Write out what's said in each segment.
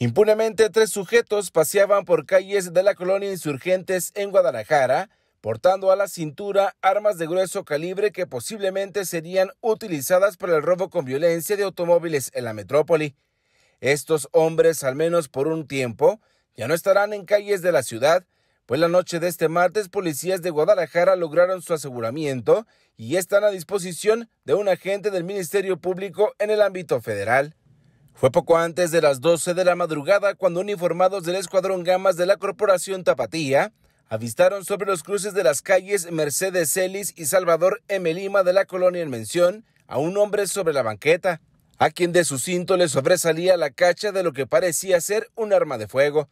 Impunemente, tres sujetos paseaban por calles de la colonia Insurgentes en Guadalajara, portando a la cintura armas de grueso calibre que posiblemente serían utilizadas para el robo con violencia de automóviles en la metrópoli. Estos hombres, al menos por un tiempo, ya no estarán en calles de la ciudad, pues la noche de este martes policías de Guadalajara lograron su aseguramiento y están a disposición de un agente del Ministerio Público en el ámbito federal. Fue poco antes de las 12 de la madrugada cuando uniformados del Escuadrón Gamas de la Corporación Tapatía avistaron sobre los cruces de las calles Mercedes Celis y Salvador M. Lima de la colonia en mención a un hombre sobre la banqueta, a quien de su cinto le sobresalía la cacha de lo que parecía ser un arma de fuego.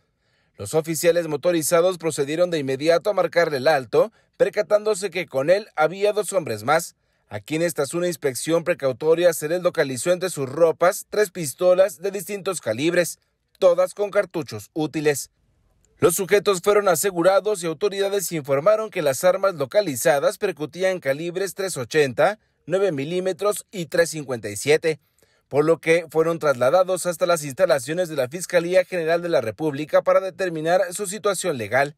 Los oficiales motorizados procedieron de inmediato a marcarle el alto, percatándose que con él había dos hombres más. Aquí en esta una inspección precautoria se les localizó entre sus ropas tres pistolas de distintos calibres, todas con cartuchos útiles. Los sujetos fueron asegurados y autoridades informaron que las armas localizadas percutían calibres 380, 9 milímetros y 357, por lo que fueron trasladados hasta las instalaciones de la Fiscalía General de la República para determinar su situación legal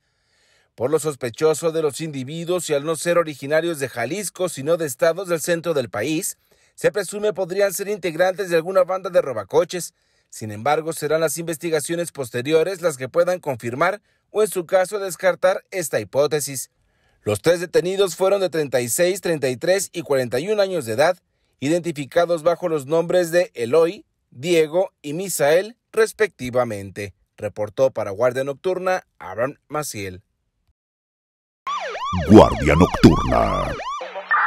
por lo sospechoso de los individuos y al no ser originarios de Jalisco, sino de estados del centro del país, se presume podrían ser integrantes de alguna banda de robacoches. Sin embargo, serán las investigaciones posteriores las que puedan confirmar o en su caso descartar esta hipótesis. Los tres detenidos fueron de 36, 33 y 41 años de edad, identificados bajo los nombres de Eloy, Diego y Misael, respectivamente, reportó para Guardia Nocturna Abraham Maciel. Guardia Nocturna.